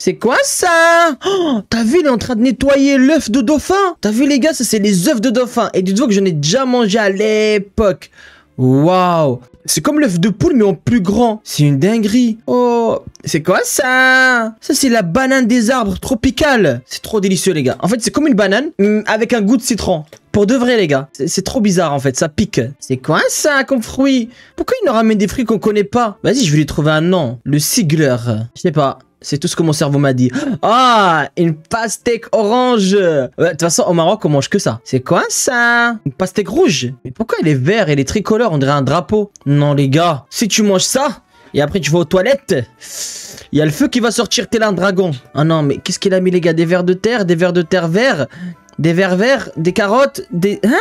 C'est quoi ça oh, T'as vu, il est en train de nettoyer l'œuf de dauphin T'as vu les gars, ça c'est les œufs de dauphin. Et dites-vous que j'en ai déjà mangé à l'époque. Waouh C'est comme l'œuf de poule mais en plus grand. C'est une dinguerie. Oh, c'est quoi ça Ça c'est la banane des arbres tropicales C'est trop délicieux les gars. En fait c'est comme une banane mm, avec un goût de citron. Pour de vrai les gars, c'est trop bizarre en fait, ça pique. C'est quoi ça comme fruit Pourquoi il nous ramène des fruits qu'on connaît pas Vas-y, je vais lui trouver un nom. Le sigler. Je sais pas. C'est tout ce que mon cerveau m'a dit. Ah, une pastèque orange. De toute façon, au Maroc, on mange que ça. C'est quoi ça Une pastèque rouge. Mais pourquoi elle est verte Elle est tricolore, on dirait un drapeau. Non, les gars, si tu manges ça et après tu vas aux toilettes, il y a le feu qui va sortir, t'es là un dragon. Ah non, mais qu'est-ce qu'il a mis, les gars Des vers de terre, des vers de terre verts, des vers verts, des carottes, des... Hein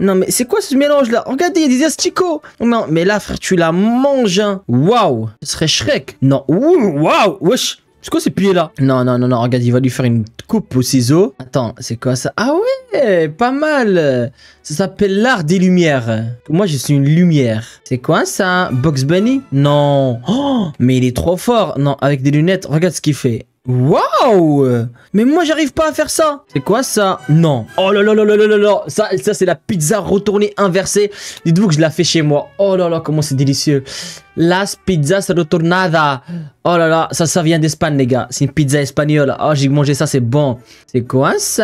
non mais c'est quoi ce mélange là Regardez, il y a des asticots Non mais là frère, tu la manges hein. Waouh Ce serait Shrek Non Waouh Wesh c'est quoi ces pieds là Non, non, non, non, regarde, il va lui faire une coupe au ciseau. Attends, c'est quoi ça Ah ouais, pas mal. Ça s'appelle l'art des lumières. Moi, je suis une lumière. C'est quoi ça Box Bunny Non. Oh, mais il est trop fort. Non, avec des lunettes, regarde ce qu'il fait. Waouh Mais moi j'arrive pas à faire ça C'est quoi ça Non Oh là là là là là là Ça, ça c'est la pizza retournée inversée Dites-vous que je la fais chez moi Oh là là comment c'est délicieux Las pizzas retournada Oh là là ça ça vient d'Espagne les gars C'est une pizza espagnole Oh j'ai mangé ça c'est bon C'est quoi ça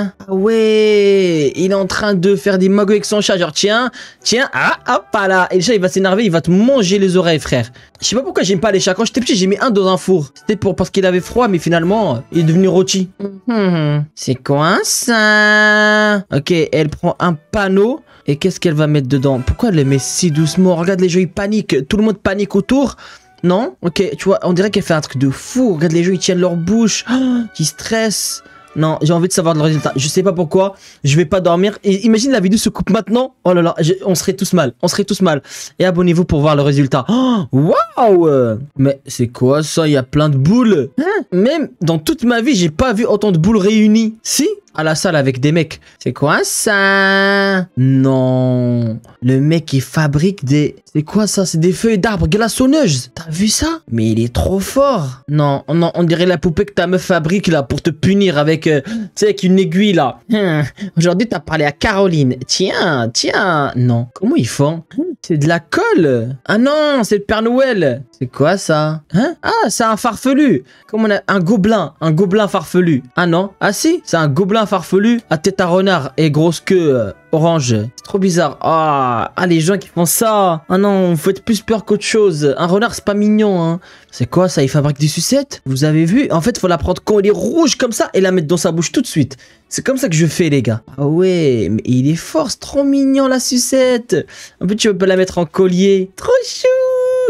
Ah ouais Il est en train de faire des magos avec son chat Genre tiens Tiens Ah hop ah là Et le chat il va s'énerver Il va te manger les oreilles frère Je sais pas pourquoi j'aime pas les chats Quand j'étais petit j'ai mis un dans un four C'était pour parce qu'il avait froid mais finalement, il est devenu rôti. Mhm. c'est quoi ça hein. Ok, elle prend un panneau. Et qu'est-ce qu'elle va mettre dedans Pourquoi elle le met si doucement Regarde les jeux, ils paniquent. Tout le monde panique autour. Non Ok, tu vois, on dirait qu'elle fait un truc de fou. Regarde les jeux, ils tiennent leur bouche. Oh, ils stressent. Non, j'ai envie de savoir le résultat. Je sais pas pourquoi. Je vais pas dormir. imagine la vidéo se coupe maintenant. Oh là là, on serait tous mal. On serait tous mal. Et abonnez-vous pour voir le résultat. Oh, waouh Mais c'est quoi ça Il y a plein de boules. Hein? Même dans toute ma vie, j'ai pas vu autant de boules réunies. Si à la salle avec des mecs. C'est quoi ça Non. Le mec, qui fabrique des... C'est quoi ça C'est des feuilles d'arbres glaçonneuses. T'as vu ça Mais il est trop fort. Non, on dirait la poupée que ta meuf fabrique là pour te punir avec... Euh, tu sais, avec une aiguille là. Hein. Aujourd'hui, t'as parlé à Caroline. Tiens, tiens. Non. Comment ils font hein? C'est de la colle. Ah non, c'est le Père Noël. C'est quoi ça Hein Ah, c'est un farfelu. Comment on a... Un gobelin. Un gobelin farfelu. Ah non. Ah si, c'est un gobelin farfelu à tête à renard et grosse queue euh, orange. C'est trop bizarre. Ah, ah, les gens qui font ça. Ah non, vous faites plus peur qu'autre chose. Un renard, c'est pas mignon. Hein. C'est quoi ça Il fabrique des sucettes Vous avez vu En fait, faut la prendre quand elle est rouge comme ça et la mettre dans sa bouche tout de suite. C'est comme ça que je fais, les gars. Ah ouais, mais il est fort, c'est trop mignon la sucette. En plus, tu peux pas la mettre en collier. Trop chou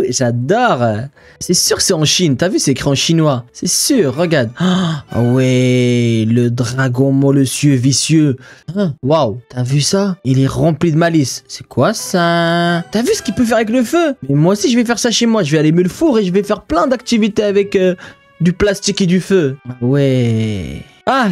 J'adore. C'est sûr que c'est en Chine. T'as vu, c'est écrit en chinois. C'est sûr, regarde. Ah ouais, le dragon mollucieux vicieux. Ah, waouh, wow, t'as vu ça Il est rempli de malice. C'est quoi ça T'as vu ce qu'il peut faire avec le feu Mais moi aussi, je vais faire ça chez moi. Je vais aller me le four et je vais faire plein d'activités avec euh, du plastique et du feu. Ah, ouais. Ah,